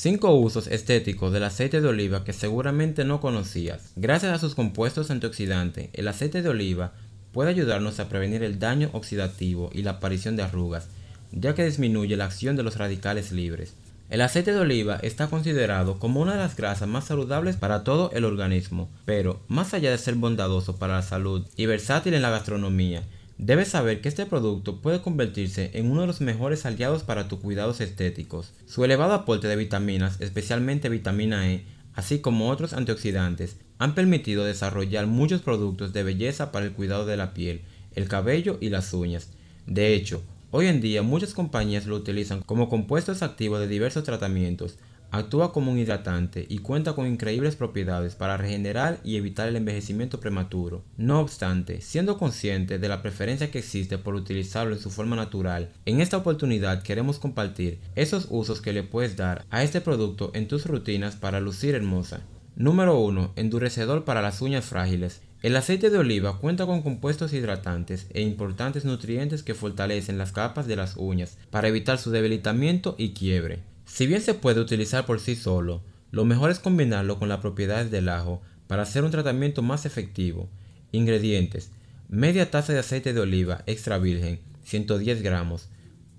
5 usos estéticos del aceite de oliva que seguramente no conocías. Gracias a sus compuestos antioxidantes, el aceite de oliva puede ayudarnos a prevenir el daño oxidativo y la aparición de arrugas, ya que disminuye la acción de los radicales libres. El aceite de oliva está considerado como una de las grasas más saludables para todo el organismo, pero más allá de ser bondadoso para la salud y versátil en la gastronomía, Debes saber que este producto puede convertirse en uno de los mejores aliados para tus cuidados estéticos. Su elevado aporte de vitaminas, especialmente vitamina E, así como otros antioxidantes, han permitido desarrollar muchos productos de belleza para el cuidado de la piel, el cabello y las uñas. De hecho, hoy en día muchas compañías lo utilizan como compuestos activos de diversos tratamientos, Actúa como un hidratante y cuenta con increíbles propiedades para regenerar y evitar el envejecimiento prematuro. No obstante, siendo consciente de la preferencia que existe por utilizarlo en su forma natural, en esta oportunidad queremos compartir esos usos que le puedes dar a este producto en tus rutinas para lucir hermosa. Número 1. Endurecedor para las uñas frágiles. El aceite de oliva cuenta con compuestos hidratantes e importantes nutrientes que fortalecen las capas de las uñas para evitar su debilitamiento y quiebre. Si bien se puede utilizar por sí solo, lo mejor es combinarlo con las propiedades del ajo para hacer un tratamiento más efectivo. Ingredientes: media taza de aceite de oliva extra virgen, 110 gramos,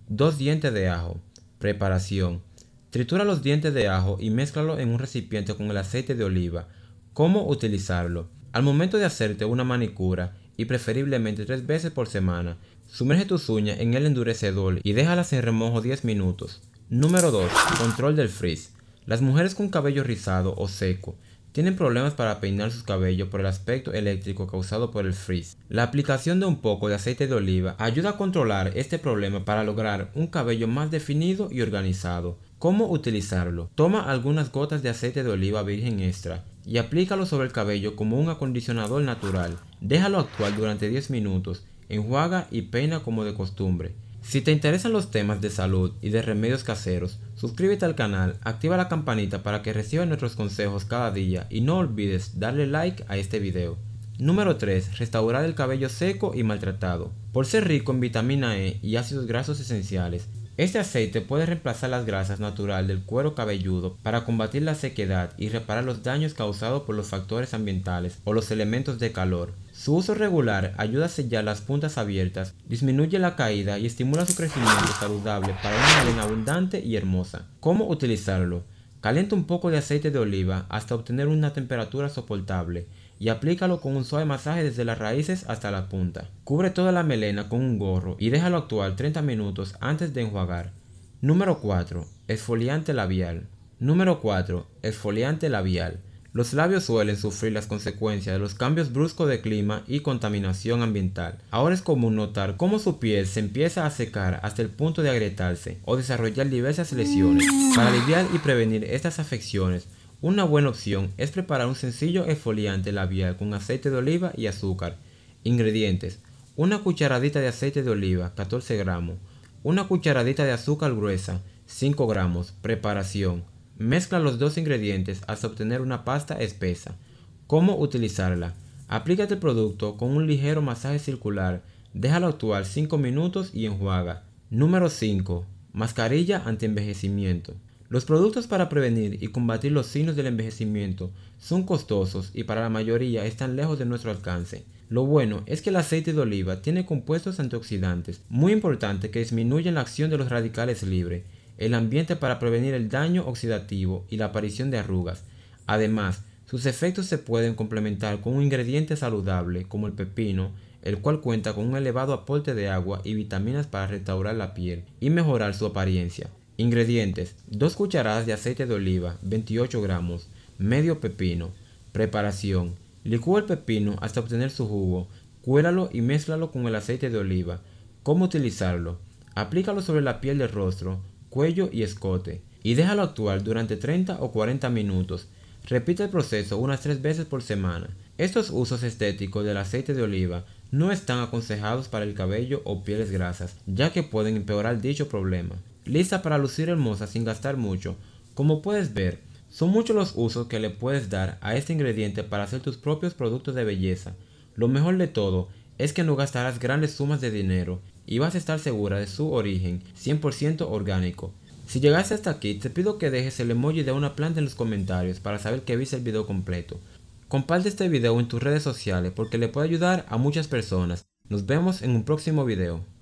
2 dientes de ajo. Preparación: tritura los dientes de ajo y mézclalo en un recipiente con el aceite de oliva. ¿Cómo utilizarlo? Al momento de hacerte una manicura, y preferiblemente tres veces por semana, sumerge tus uñas en el endurecedor y déjalas en remojo 10 minutos. Número 2. Control del frizz. Las mujeres con cabello rizado o seco tienen problemas para peinar sus cabellos por el aspecto eléctrico causado por el frizz. La aplicación de un poco de aceite de oliva ayuda a controlar este problema para lograr un cabello más definido y organizado. ¿Cómo utilizarlo? Toma algunas gotas de aceite de oliva virgen extra y aplícalo sobre el cabello como un acondicionador natural. Déjalo actuar durante 10 minutos, enjuaga y peina como de costumbre. Si te interesan los temas de salud y de remedios caseros, suscríbete al canal, activa la campanita para que reciba nuestros consejos cada día y no olvides darle like a este video. Número 3. Restaurar el cabello seco y maltratado. Por ser rico en vitamina E y ácidos grasos esenciales, este aceite puede reemplazar las grasas naturales del cuero cabelludo para combatir la sequedad y reparar los daños causados por los factores ambientales o los elementos de calor. Su uso regular ayuda a sellar las puntas abiertas, disminuye la caída y estimula su crecimiento saludable para una melena abundante y hermosa. ¿Cómo utilizarlo? Calienta un poco de aceite de oliva hasta obtener una temperatura soportable y aplícalo con un suave masaje desde las raíces hasta la punta. Cubre toda la melena con un gorro y déjalo actuar 30 minutos antes de enjuagar. Número 4. Esfoliante labial. Número 4. Esfoliante labial. Los labios suelen sufrir las consecuencias de los cambios bruscos de clima y contaminación ambiental. Ahora es común notar cómo su piel se empieza a secar hasta el punto de agrietarse o desarrollar diversas lesiones. Para aliviar y prevenir estas afecciones, una buena opción es preparar un sencillo esfoliante labial con aceite de oliva y azúcar. Ingredientes. Una cucharadita de aceite de oliva, 14 gramos. Una cucharadita de azúcar gruesa, 5 gramos. Preparación. Mezcla los dos ingredientes hasta obtener una pasta espesa. ¿Cómo utilizarla? Aplícate el producto con un ligero masaje circular. Déjalo actuar 5 minutos y enjuaga. Número 5. Mascarilla antienvejecimiento envejecimiento. Los productos para prevenir y combatir los signos del envejecimiento son costosos y para la mayoría están lejos de nuestro alcance. Lo bueno es que el aceite de oliva tiene compuestos antioxidantes muy importante que disminuyen la acción de los radicales libres, el ambiente para prevenir el daño oxidativo y la aparición de arrugas. Además, sus efectos se pueden complementar con un ingrediente saludable como el pepino, el cual cuenta con un elevado aporte de agua y vitaminas para restaurar la piel y mejorar su apariencia. Ingredientes: 2 cucharadas de aceite de oliva, 28 gramos, medio pepino. Preparación: licúa el pepino hasta obtener su jugo, cuélalo y mézclalo con el aceite de oliva. ¿Cómo utilizarlo? Aplícalo sobre la piel del rostro, cuello y escote y déjalo actuar durante 30 o 40 minutos. Repite el proceso unas 3 veces por semana. Estos usos estéticos del aceite de oliva no están aconsejados para el cabello o pieles grasas, ya que pueden empeorar dicho problema lista para lucir hermosa sin gastar mucho. Como puedes ver, son muchos los usos que le puedes dar a este ingrediente para hacer tus propios productos de belleza. Lo mejor de todo es que no gastarás grandes sumas de dinero y vas a estar segura de su origen 100% orgánico. Si llegaste hasta aquí, te pido que dejes el emoji de una planta en los comentarios para saber que viste el video completo. Comparte este video en tus redes sociales porque le puede ayudar a muchas personas. Nos vemos en un próximo video.